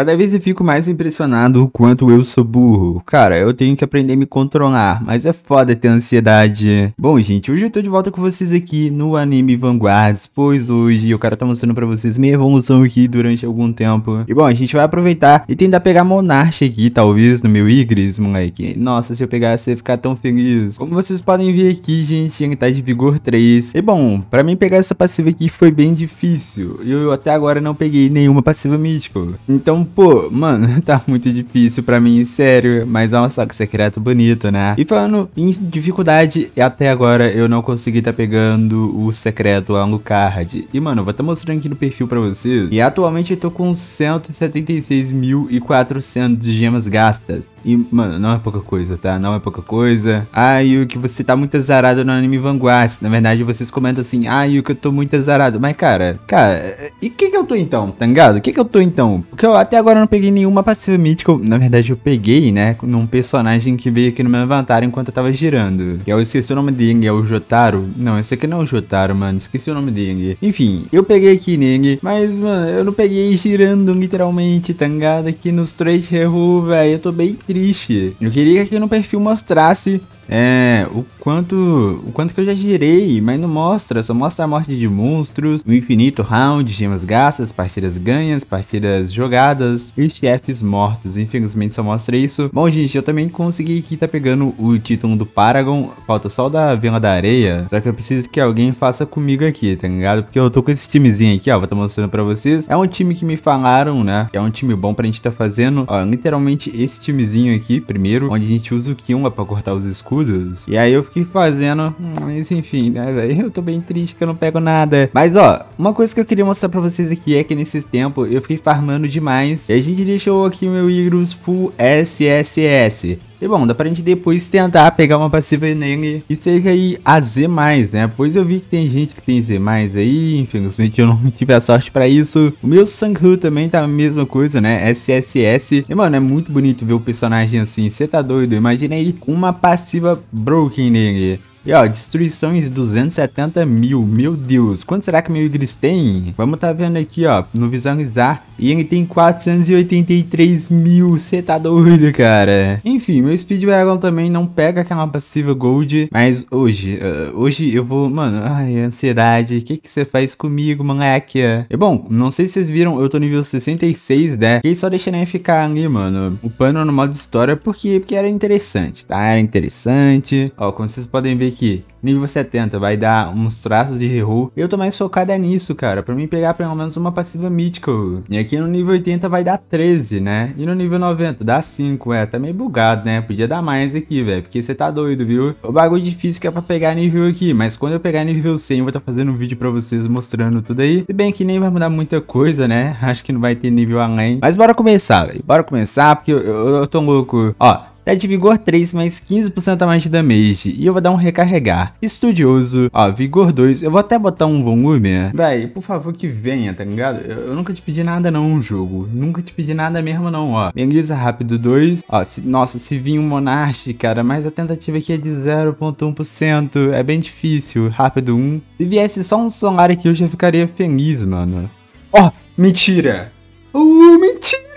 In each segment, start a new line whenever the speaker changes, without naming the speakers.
Cada vez eu fico mais impressionado o quanto eu sou burro. Cara, eu tenho que aprender a me controlar, mas é foda ter ansiedade. Bom, gente, hoje eu tô de volta com vocês aqui no Anime Vanguards, pois hoje o cara tá mostrando pra vocês minha evolução aqui durante algum tempo. E bom, a gente vai aproveitar e tentar pegar Monarch aqui, talvez, no meu Igris, moleque. Nossa, se eu pegar, você ia ficar tão feliz. Como vocês podem ver aqui, gente, ele tá de vigor 3. E bom, pra mim pegar essa passiva aqui foi bem difícil. Eu até agora não peguei nenhuma passiva mítica. Então, pô, mano, tá muito difícil para mim, sério, mas olha só que secreto bonito, né? E falando em dificuldade, até agora eu não consegui tá pegando o secreto Alucard. E, mano, vou tá mostrando aqui no perfil pra vocês. E atualmente eu tô com 176.400 gemas gastas. E, mano, não é pouca coisa, tá? Não é pouca coisa. Ah, o que você tá muito azarado no anime Vanguard. Na verdade, vocês comentam assim, ah, o que eu tô muito azarado. Mas, cara, cara, e o que que eu tô então, tá ligado? O que que eu tô então? Porque eu até agora eu não peguei nenhuma passiva mítica. Na verdade, eu peguei, né? Num personagem que veio aqui no meu inventário enquanto eu tava girando. Que eu é esqueci o nome dele, é o Jotaro. Não, esse aqui não é o Jotaro, mano. Esqueci o nome dele. Enfim, eu peguei aqui nele. Mas, mano, eu não peguei girando, literalmente, tangada aqui nos três Heru, velho. Eu tô bem triste. Eu queria que aqui no perfil mostrasse é, o quanto o quanto que eu já girei, mas não mostra, só mostra a morte de monstros, o infinito round, gemas gastas, partidas ganhas, partidas jogadas e chefes mortos. Infelizmente só mostra isso. Bom, gente, eu também consegui que tá pegando o título do Paragon, falta só o da Vila da Areia, só que eu preciso que alguém faça comigo aqui, tá ligado? Porque eu tô com esse timezinho aqui, ó, vou tá mostrando pra vocês. É um time que me falaram, né? É um time bom pra gente tá fazendo, ó, literalmente esse timezinho aqui, primeiro, onde a gente usa o Kiuma pra cortar os escuros e aí eu fiquei fazendo, hum, mas enfim, né, velho? Eu tô bem triste que eu não pego nada. Mas ó, uma coisa que eu queria mostrar pra vocês aqui é que nesses tempos eu fiquei farmando demais. E a gente deixou aqui o meu Igros Full SSS. E bom, dá pra gente depois tentar pegar uma passiva nele que seja aí a Z+, né? Pois eu vi que tem gente que tem Z+, aí, infelizmente eu não tive a sorte pra isso. O meu Sanghu também tá a mesma coisa, né? SSS. E mano, é muito bonito ver o personagem assim, você tá doido? Imagina aí uma passiva broken nele. E ó, destruições 270 mil, meu Deus, quanto será que meu Igris tem? Vamos tá vendo aqui ó, no visualizar, e ele tem 483 mil, cê tá doido cara. Enfim, meu Speedwagon também não pega aquela passiva Gold, mas hoje, uh, hoje eu vou, mano, ai, ansiedade, o que que você faz comigo, moleque? E bom, não sei se vocês viram, eu tô nível 66, né, fiquei só deixando ele ficar ali, mano, o pano no modo história, porque, porque era interessante, tá, era interessante, ó, como vocês podem ver aqui. nível 70 vai dar uns traços de Heru. Eu tô mais focado é nisso, cara, pra mim pegar pelo menos uma passiva mítica. E aqui no nível 80 vai dar 13, né? E no nível 90 dá 5, é, tá meio bugado, né? Podia dar mais aqui, velho, porque você tá doido, viu? O bagulho difícil que é pra pegar nível aqui, mas quando eu pegar nível 100 eu vou estar tá fazendo um vídeo pra vocês mostrando tudo aí. Se bem que nem vai mudar muita coisa, né? Acho que não vai ter nível além. Mas bora começar, velho, bora começar, porque eu, eu, eu tô louco. Ó, Tá de vigor 3, mais 15% a mais de damage. E eu vou dar um recarregar. Estudioso. Ó, vigor 2. Eu vou até botar um volume. Véi, por favor que venha, tá ligado? Eu, eu, nunca te pedi nada não, jogo. Nunca te pedi nada mesmo não, ó. Beleza, rápido 2. Ó, se, nossa, se vir um Monarch, cara. Mas a tentativa aqui é de 0.1%. É bem difícil. Rápido 1. Um. Se viesse só um Solar aqui, eu já ficaria feliz, mano. Ó, mentira. Uh, mentira.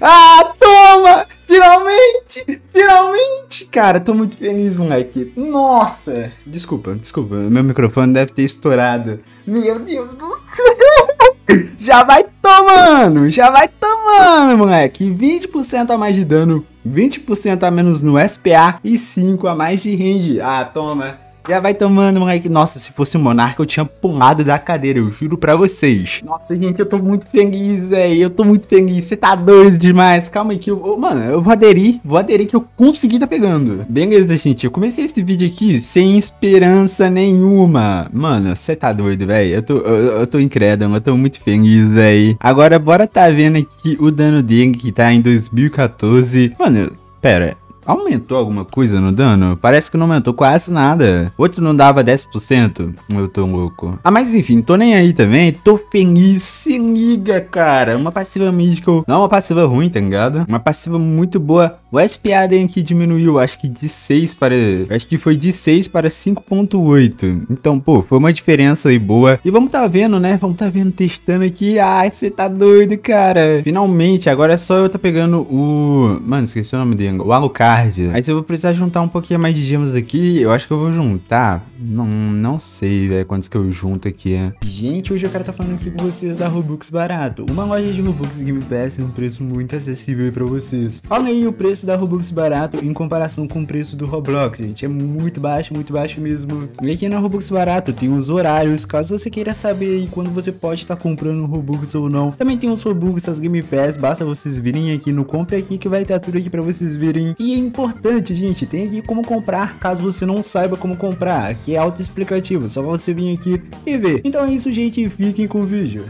Ah, toma! Finalmente! Finalmente! Cara, tô muito feliz, moleque. Nossa! Desculpa, desculpa. Meu microfone deve ter estourado. Meu Deus do céu! Já vai tomando! Já vai tomando, moleque! 20% a mais de dano, 20% a menos no SPA e 5 a mais de range. Ah, toma! Já vai tomando, moleque. Nossa, se fosse um Monarca, eu tinha pulado da cadeira, eu juro pra vocês. Nossa, gente, eu tô muito feliz, velho. Eu tô muito feliz. Você tá doido demais. Calma aí que eu... vou... mano, eu vou aderir. Vou aderir que eu consegui tá pegando. Beleza, gente. Eu comecei esse vídeo aqui sem esperança nenhuma. Mano, você tá doido, velho. Eu tô, eu, eu, tô incrédulo. Eu tô muito feliz, velho. Agora, bora tá vendo aqui o dano dele, que tá em 2014. Mano, pera... Aumentou alguma coisa no dano? Parece que não aumentou quase nada. Outro não dava 10%. Eu tô louco. Ah, mas enfim, tô nem aí também. Tô feliz. Se liga, cara. Uma passiva mística. Não é uma passiva ruim, tá ligado? Uma passiva muito boa o SPADEN aqui diminuiu, acho que de 6 para... Acho que foi de 6 para 5.8. Então, pô, foi uma diferença aí boa. E vamos tá vendo, né? Vamos tá vendo, testando aqui. Ai, você tá doido, cara. Finalmente, agora é só eu tá pegando o... Mano, esqueci o nome dele. O Alucard. Aí eu vou precisar juntar um pouquinho mais de gemas aqui. Eu acho que eu vou juntar. Não, não sei, velho, é, quantos que eu junto aqui. É. Gente, hoje eu quero tá falando aqui com vocês da Robux Barato. Uma loja de Robux Game Pass é um preço muito acessível aí pra vocês. Fala aí o preço preço da Robux barato em comparação com o preço do Roblox, gente. É muito baixo, muito baixo mesmo. E aqui na Robux barato tem os horários, caso você queira saber quando você pode estar tá comprando Robux ou não. Também tem os Robux, as Game Pass, basta vocês virem aqui no Compre Aqui que vai estar tudo aqui para vocês virem. E é importante, gente, tem aqui como comprar, caso você não saiba como comprar. Aqui é autoexplicativo, é só você vir aqui e ver. Então é isso, gente, fiquem com o vídeo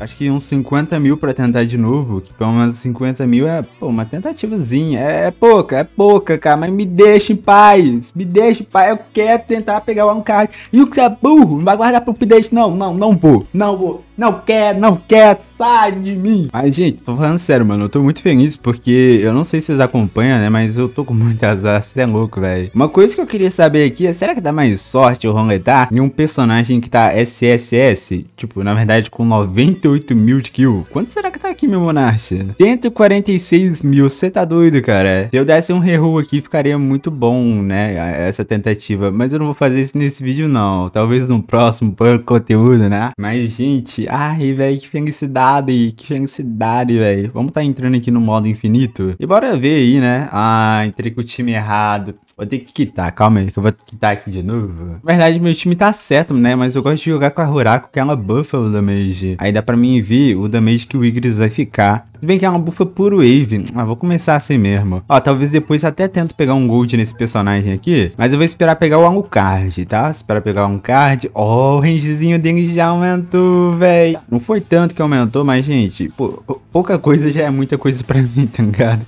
acho que uns 50 mil pra tentar de novo. Que pelo menos 50 mil é, pô, uma tentativazinha. É, é, pouca, é pouca, cara. Mas me deixa em paz. Me deixa em paz. Eu quero tentar pegar um card. E o que você é burro? Não vai guardar pro update, não. Não, não vou. Não vou não quer, não quer, sai de mim. Mas, gente, tô falando sério, mano, eu tô muito feliz porque eu não sei se vocês acompanham, né, mas eu tô com muito azar, você é louco, velho. Uma coisa que eu queria saber aqui é, será que dá mais sorte eu roletar em um personagem que tá SSS? Tipo, na verdade, com 98 mil de kill. Quanto será que tá aqui, meu monarca? 146 mil, você tá doido, cara. Se eu desse um reroll aqui, ficaria muito bom, né, essa tentativa. Mas eu não vou fazer isso nesse vídeo, não. Talvez no próximo, conteúdo, né? Mas, gente, Ai, velho, que felicidade, que felicidade, velho. Vamos tá entrando aqui no modo infinito? E bora ver aí, né? Ah, entrei com o time errado. Vou ter que quitar, calma aí, que eu vou quitar aqui de novo. Na verdade, meu time tá certo, né? Mas eu gosto de jogar com a Huraco, que ela é buffa o damage. Aí dá pra mim ver o damage que o Igris vai ficar se bem que é uma bufa puro wave. mas vou começar assim mesmo. Ó, talvez depois até tento pegar um gold nesse personagem aqui. Mas eu vou esperar pegar o Alucard, tá? Esperar pegar um card. Ó, oh, o rangezinho dele já aumentou, véi. Não foi tanto que aumentou, mas, gente, pô, pouca coisa já é muita coisa pra mim, tá ligado?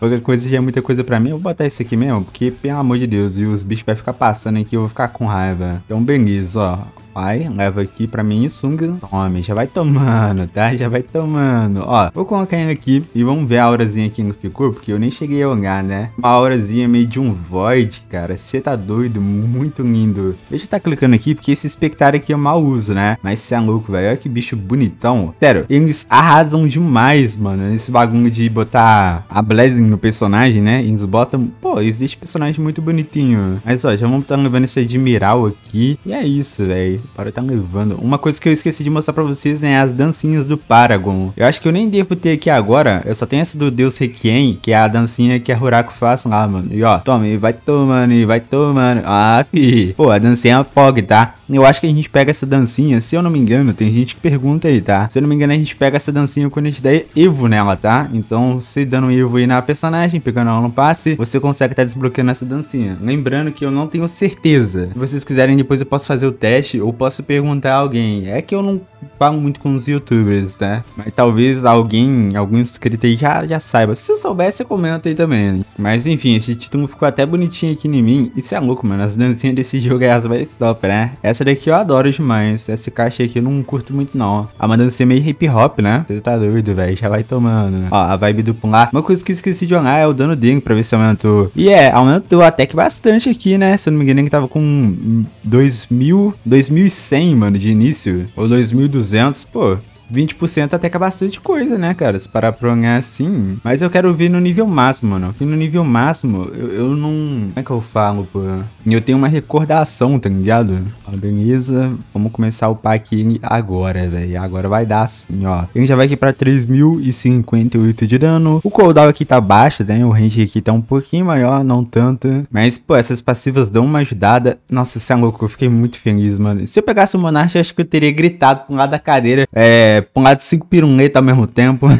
pouca coisa já é muita coisa pra mim. Eu vou botar esse aqui mesmo, porque, pelo amor de Deus, e os bichos vai ficar passando aqui, eu vou ficar com raiva. Então, beleza, ó pai, leva aqui pra mim, Sung, tome, já vai tomando, tá? Já vai tomando. Ó, vou colocar ele aqui e vamos ver a aurazinha que ele ficou, porque eu nem cheguei a olhar, né? Uma aurazinha meio de um Void, cara, você tá doido, muito lindo. Deixa eu tá clicando aqui, porque esse espectáculo aqui eu mal uso, né? Mas você é louco, velho, olha que bicho bonitão. Sério, eles arrasam demais, mano, nesse bagulho de botar a blessing no personagem, né? Eles botam, pô, o personagem muito bonitinho. Mas ó, já vamos estar tá levando esse Admiral aqui, e é isso, velho. O Paro tá levando. Uma coisa que eu esqueci de mostrar pra vocês, né? É as dancinhas do Paragon. Eu acho que eu nem devo ter aqui agora. Eu só tenho essa do Deus Requiem, que é a dancinha que a Huraco faz lá, mano. E ó, toma, e vai tomando, e vai tomando. Ah, fi. Pô, a dancinha é fog, tá? Eu acho que a gente pega essa dancinha, se eu não me engano, tem gente que pergunta aí, tá? Se eu não me engano, a gente pega essa dancinha quando a gente der Evo nela, tá? Então, se dando Evo aí na personagem, pegando ela no passe, você consegue estar tá desbloqueando essa dancinha. Lembrando que eu não tenho certeza. Se vocês quiserem, depois eu posso fazer o teste eu posso perguntar a alguém. É que eu não falo muito com os youtubers, né? Mas talvez alguém, algum inscrito aí já, já saiba. Se eu souber, eu comenta aí também. Né? Mas enfim, esse título ficou até bonitinho aqui em mim. Isso é louco, mano. As dancinhas desse jogo é as mais top, né? Essa daqui eu adoro demais. Essa caixa aqui eu não curto muito, não. É uma dancinha meio hip hop, né? Você tá doido, velho. Já vai tomando, né? Ó, a vibe do pular. Uma coisa que esqueci de olhar é o dano dele pra ver se aumentou. E é, aumentou até que bastante aqui, né? Se eu não me engano, que tava com 2 mil, 2 mil 2100, mano, de início, ou 2200, pô, 20% até que é bastante coisa, né, cara? Se parar pra ganhar assim. Mas eu quero ver no nível máximo, mano. Porque no nível máximo, eu, eu não. Como é que eu falo, pô? Eu tenho uma recordação, tá ligado? Beleza, vamos começar a upar aqui agora, velho. Agora vai dar assim, ó. Ele já vai aqui pra 3.058 de dano. O cooldown aqui tá baixo, né? O range aqui tá um pouquinho maior, não tanto. Mas, pô, essas passivas dão uma ajudada. Nossa, você é louco. Eu fiquei muito feliz, mano. Se eu pegasse o Monarch, acho que eu teria gritado pro lado da cadeira. É um lado cinco piruletas ao mesmo tempo.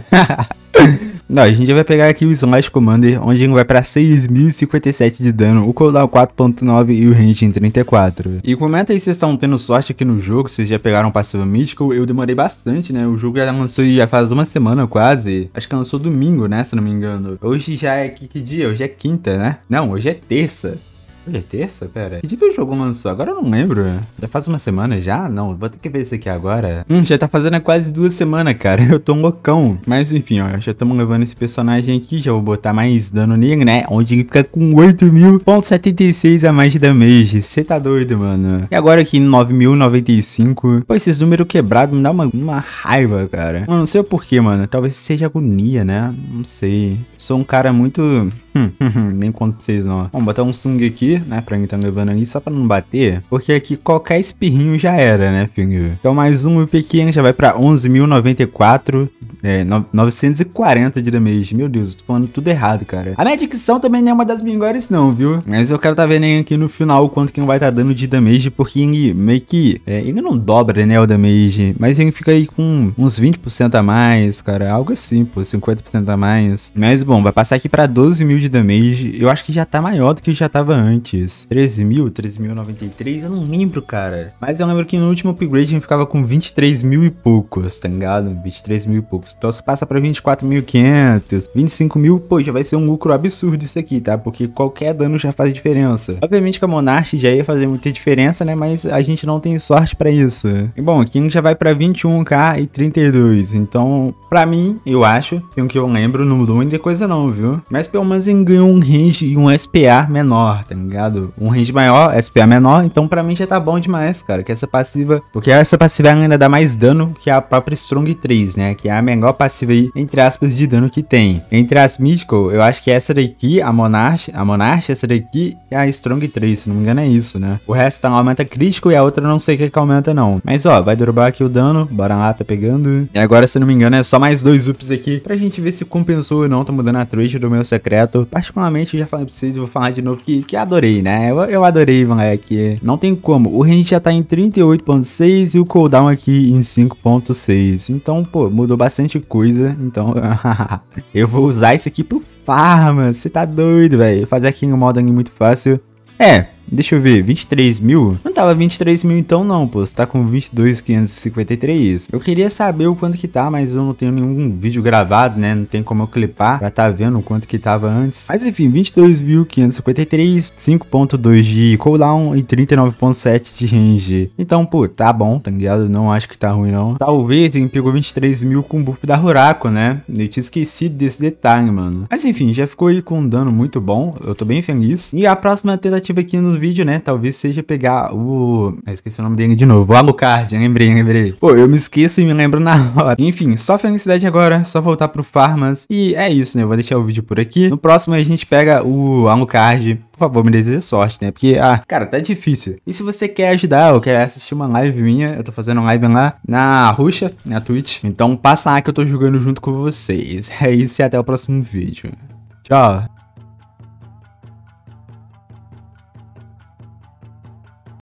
Não, a gente vai pegar aqui o Slash Commander, onde ele vai para 6.057 de dano, o cooldown 4.9 e o range em 34. E comenta aí se vocês estão tendo sorte aqui no jogo, vocês já pegaram passivo mítico. eu demorei bastante, né? O jogo já lançou já faz uma semana quase, acho que lançou domingo, né? Se não me engano. Hoje já é, que, que dia? Hoje é quinta, né? Não, hoje é terça. Hoje é terça? Pera. Que dia que o jogo lançou? Agora eu não lembro. Já faz uma semana já? Não, vou ter que ver isso aqui agora. Hum, já tá fazendo quase duas semanas, cara. Eu tô um loucão. Mas enfim, ó. Já estamos levando esse personagem aqui. Já vou botar mais dano nele, né? Onde ele fica com 8.000.76 a mais de damage. Você tá doido, mano. E agora aqui 9.095. Pô, esses números quebrados me dá uma, uma raiva, cara. Mano, não sei o porquê, mano. Talvez seja agonia, né? Não sei. Sou um cara muito Hum, nem conto pra vocês, não. Vamos botar um sangue aqui, né? Pra mim tá levando ali, só pra não bater. Porque aqui qualquer espirrinho já era, né, filho? Então mais um pequeno já vai pra 11.094. É, 940 de damage. Meu Deus, tô falando tudo errado, cara. A minha também não é uma das melhores, não, viu? Mas eu quero tá vendo aqui no final quanto que não vai tá dando de damage, porque ele meio que... É, ele não dobra, né, o damage, mas ele fica aí com uns 20% a mais, cara. Algo assim, pô, 50% a mais. Mas, bom, vai passar aqui pra 12 mil de damage. Eu acho que já tá maior do que já tava antes. 13 mil, 13.093, eu não lembro, cara. Mas eu lembro que no último upgrade ele ficava com 23 mil e poucos, tá ligado? 23 mil e poucos. Então se passa para 24.500, 25 mil, pô, já vai ser um lucro absurdo isso aqui, tá? Porque qualquer dano já faz diferença. Obviamente que a Monarch já ia fazer muita diferença, né? Mas a gente não tem sorte para isso. E bom, King já vai para 21k e 32. Então, para mim, eu acho, pelo que eu lembro, não mudou muita coisa não, viu? Mas pelo menos ele ganhou um range e um SPA menor, tá ligado? Um range maior, SPA menor, então para mim já tá bom demais, cara. Que essa passiva, porque essa passiva ainda dá mais dano que a própria Strong 3, né? Que é a igual a passiva aí, entre aspas, de dano que tem. Entre as Mystical, eu acho que essa daqui, a Monarch, a Monarch, essa daqui e é a Strong 3, se não me engano é isso, né? O resto tá, aumenta crítico e a outra não sei o que, que aumenta não. Mas ó, vai derrubar aqui o dano, bora lá, tá pegando. E agora, se não me engano, é só mais dois ups aqui pra gente ver se compensou ou não, tá mudando a trade do meu secreto. Particularmente, eu já falei pra vocês, vou falar de novo que, que adorei, né? Eu, eu adorei, moleque. Não tem como, o range já tá em 38.6 e o cooldown aqui em 5.6. Então, pô, mudou bastante bastante coisa, então eu vou usar isso aqui pro farma, você tá doido, velho. Fazer aqui no modo muito fácil. É, Deixa eu ver, 23 mil? Não tava 23 mil então não, pô. Você tá com 22,553. Eu queria saber o quanto que tá, mas eu não tenho nenhum vídeo gravado, né? Não tem como eu clipar pra tá vendo o quanto que tava antes. Mas enfim, 22.553, 5.2 de cooldown e 39.7 de range. Então, pô, tá bom, tá ligado? Não acho que tá ruim não. Talvez ele pegou 23 mil com o buff da Huraco, né? Eu tinha esquecido desse detalhe, mano. Mas enfim, já ficou aí com um dano muito bom. Eu tô bem feliz. E a próxima tentativa aqui nos vídeo, né? Talvez seja pegar o. Ah, esqueci o nome dele de novo. O Alucard, lembrei, lembrei. Pô, eu me esqueço e me lembro na hora. Enfim, só felicidade agora, só voltar pro Farmas. E é isso, né? Eu vou deixar o vídeo por aqui. No próximo a gente pega o Alucard por favor, me deseja sorte, né? Porque, ah, cara, tá difícil. E se você quer ajudar ou quer assistir uma live minha, eu tô fazendo uma live lá na Ruxa, na Twitch. Então passa lá que eu tô jogando junto com vocês. É isso e até o próximo vídeo. Tchau.